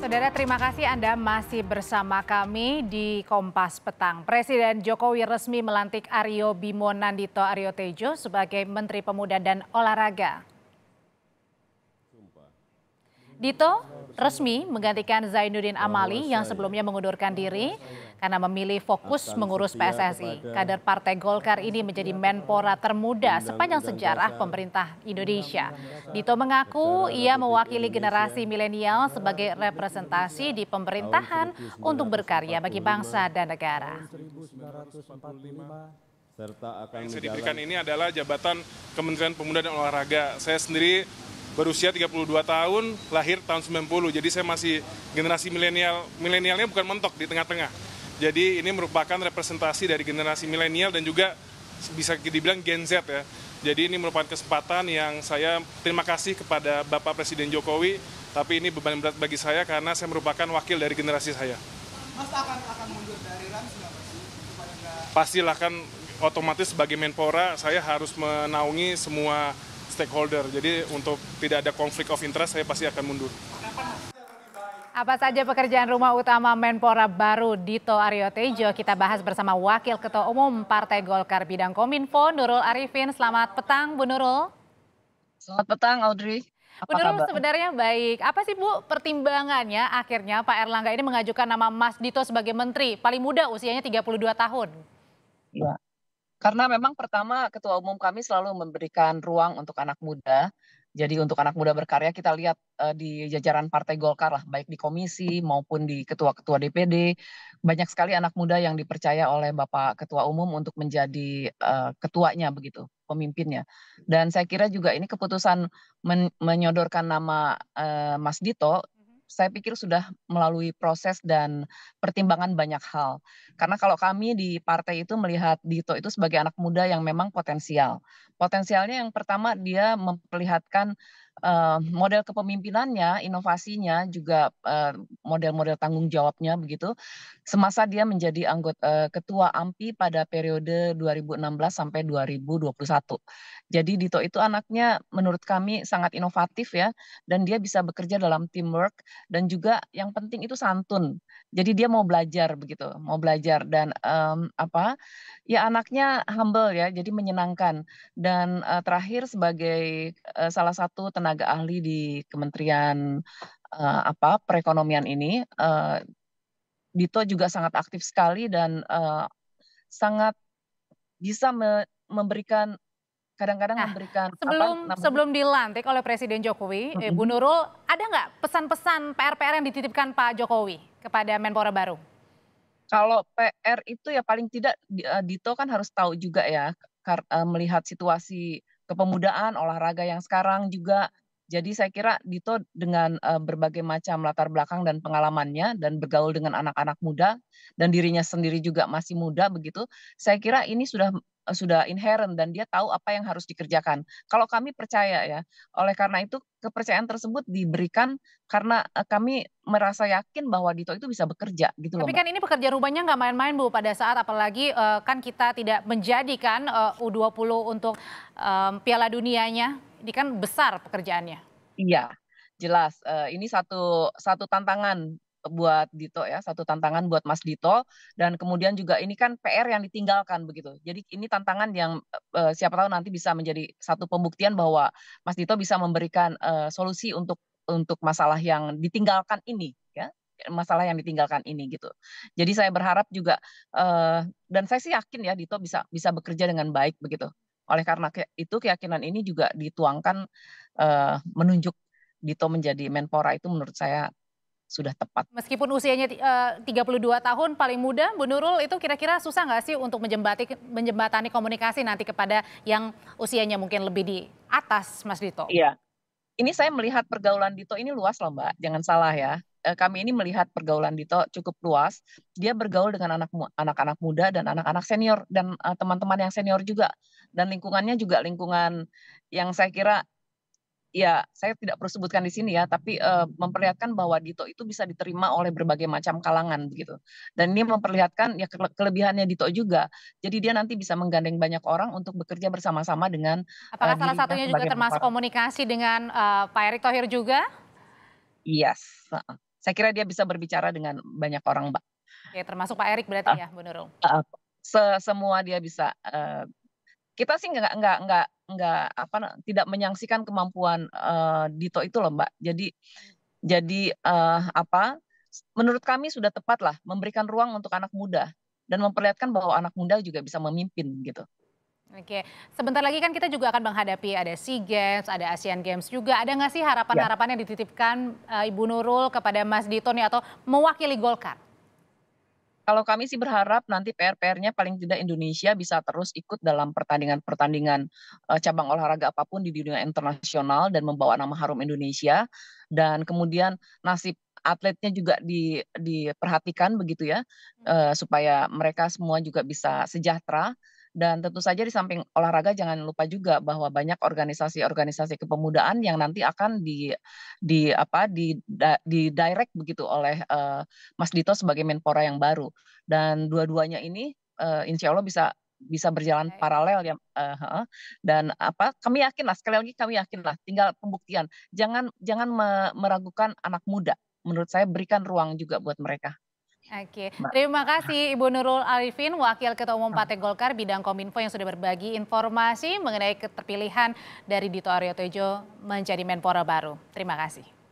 Saudara, terima kasih Anda masih bersama kami di Kompas Petang. Presiden Jokowi resmi melantik Aryo Bimo Nandito Aryo Tejo sebagai Menteri Pemuda dan Olahraga. Dito resmi menggantikan Zainuddin Amali yang sebelumnya mengundurkan diri karena memilih fokus Akan mengurus PSSI. Kader Partai Golkar ini menjadi menpora termuda sepanjang sejarah pemerintah Indonesia. Dito mengaku ia mewakili generasi milenial sebagai representasi di pemerintahan untuk berkarya bagi bangsa dan negara serta akan yang saya diberikan ini adalah jabatan Kementerian Pemuda dan Olahraga. Saya sendiri berusia 32 tahun, lahir tahun 90. Jadi saya masih generasi milenial. Milenialnya bukan mentok di tengah-tengah. Jadi ini merupakan representasi dari generasi milenial dan juga bisa dibilang Gen Z ya. Jadi ini merupakan kesempatan yang saya terima kasih kepada Bapak Presiden Jokowi, tapi ini beban berat bagi saya karena saya merupakan wakil dari generasi saya. Mas akan akan mundur dari Rans nggak Pastilah kan otomatis sebagai Menpora saya harus menaungi semua stakeholder. Jadi untuk tidak ada konflik of interest saya pasti akan mundur. Apa saja pekerjaan rumah utama Menpora baru Dito Aryo Tejo kita bahas bersama Wakil Ketua Umum Partai Golkar Bidang Kominfo Nurul Arifin. Selamat petang Bu Nurul. Selamat petang Audrey. Apa Bu Nurul kabar? sebenarnya baik. Apa sih Bu pertimbangannya akhirnya Pak Erlangga ini mengajukan nama Mas Dito sebagai menteri paling muda usianya 32 tahun? Ya. Karena memang pertama ketua umum kami selalu memberikan ruang untuk anak muda jadi untuk anak muda berkarya kita lihat uh, di jajaran Partai Golkar lah, baik di komisi maupun di ketua-ketua DPD, banyak sekali anak muda yang dipercaya oleh Bapak Ketua Umum untuk menjadi uh, ketuanya begitu, pemimpinnya. Dan saya kira juga ini keputusan men menyodorkan nama uh, Mas Dito saya pikir sudah melalui proses dan pertimbangan banyak hal. Karena kalau kami di partai itu melihat Dito itu sebagai anak muda yang memang potensial. Potensialnya yang pertama dia memperlihatkan eh, model kepemimpinannya, inovasinya, juga eh, model-model tanggung jawabnya begitu. Semasa dia menjadi anggota eh, ketua AMPI pada periode 2016 sampai 2021. Jadi Dito itu anaknya menurut kami sangat inovatif ya dan dia bisa bekerja dalam teamwork dan juga yang penting itu santun. Jadi dia mau belajar begitu, mau belajar dan um, apa? Ya anaknya humble ya, jadi menyenangkan. Dan uh, terakhir sebagai uh, salah satu tenaga ahli di Kementerian uh, apa perekonomian ini, uh, Dito juga sangat aktif sekali dan uh, sangat bisa me memberikan kadang-kadang nah, memberikan sebelum apa, sebelum dilantik oleh Presiden Jokowi, mm -hmm. Bu Nurul, ada nggak pesan-pesan PR-PR yang dititipkan Pak Jokowi kepada Menpora baru? Kalau PR itu ya paling tidak eh, Dito kan harus tahu juga ya eh, melihat situasi kepemudaan olahraga yang sekarang juga. Jadi saya kira Dito dengan berbagai macam latar belakang dan pengalamannya dan bergaul dengan anak-anak muda dan dirinya sendiri juga masih muda begitu, saya kira ini sudah Eh, sudah inherent dan dia tahu apa yang harus dikerjakan. Kalau kami percaya ya, oleh karena itu kepercayaan tersebut diberikan karena eh, kami merasa yakin bahwa Dito itu bisa bekerja gitu loh. Tapi kan ini pekerja rumahnya nggak main-main Bu pada saat apalagi uh, kan kita tidak menjadikan uh, U20 untuk um, Piala Dunianya. Ini kan besar pekerjaannya. Iya, jelas ini satu satu tantangan buat Dito ya, satu tantangan buat Mas Dito dan kemudian juga ini kan PR yang ditinggalkan begitu. Jadi ini tantangan yang uh, siapa tahu nanti bisa menjadi satu pembuktian bahwa Mas Dito bisa memberikan uh, solusi untuk untuk masalah yang ditinggalkan ini ya masalah yang ditinggalkan ini gitu. Jadi saya berharap juga uh, dan saya sih yakin ya Dito bisa bisa bekerja dengan baik begitu. Oleh karena itu keyakinan ini juga dituangkan uh, menunjuk Dito menjadi Menpora itu menurut saya sudah tepat. Meskipun usianya eh, uh, 32 tahun paling muda, Bu Nurul itu kira-kira susah nggak sih untuk menjembati menjembatani komunikasi nanti kepada yang usianya mungkin lebih di atas, Mas Dito? Iya. Ini saya melihat pergaulan Dito ini luas loh Mbak, jangan salah ya. Eh, kami ini melihat pergaulan Dito cukup luas. Dia bergaul dengan anak anak-anak muda dan anak-anak senior dan eh, teman-teman yang senior juga. Dan lingkungannya juga lingkungan yang saya kira ya saya tidak perlu sebutkan di sini ya, tapi uh, memperlihatkan bahwa Dito itu bisa diterima oleh berbagai macam kalangan gitu. Dan ini memperlihatkan ya kelebihannya Dito juga. Jadi dia nanti bisa menggandeng banyak orang untuk bekerja bersama-sama dengan Apakah uh, salah satunya juga termasuk para... komunikasi dengan uh, Pak Erick Thohir juga? Yes. Saya kira dia bisa berbicara dengan banyak orang, Mbak. Oke, termasuk Pak Erick berarti uh, ya, Bu Nurul. Uh, semua dia bisa uh, kita sih nggak nggak nggak nggak apa tidak menyaksikan kemampuan uh, Dito itu loh Mbak. Jadi jadi uh, apa menurut kami sudah tepat lah memberikan ruang untuk anak muda dan memperlihatkan bahwa anak muda juga bisa memimpin gitu. Oke, sebentar lagi kan kita juga akan menghadapi ada SEA Games, ada Asian Games juga. Ada nggak sih ya. harapan-harapan yang dititipkan uh, Ibu Nurul kepada Mas Dito nih atau mewakili Golkar? kalau kami sih berharap nanti PR-PR-nya paling tidak Indonesia bisa terus ikut dalam pertandingan-pertandingan eh, cabang olahraga apapun di dunia internasional dan membawa nama harum Indonesia dan kemudian nasib atletnya juga di, diperhatikan begitu ya hmm. eh, supaya mereka semua juga bisa sejahtera dan tentu saja di samping olahraga jangan lupa juga bahwa banyak organisasi-organisasi kepemudaan yang nanti akan di di apa di di direct begitu oleh uh, Mas Dito sebagai Menpora yang baru. Dan dua-duanya ini uh, insya Allah bisa bisa berjalan okay. paralel ya uh, dan apa kami yakin lah sekali lagi kami yakin lah tinggal pembuktian jangan jangan meragukan anak muda menurut saya berikan ruang juga buat mereka Oke, nah. terima kasih Ibu Nurul Arifin, Wakil Ketua Umum Partai Golkar bidang Kominfo yang sudah berbagi informasi mengenai keterpilihan dari Dito Aryo Tejo menjadi Menpora baru. Terima kasih.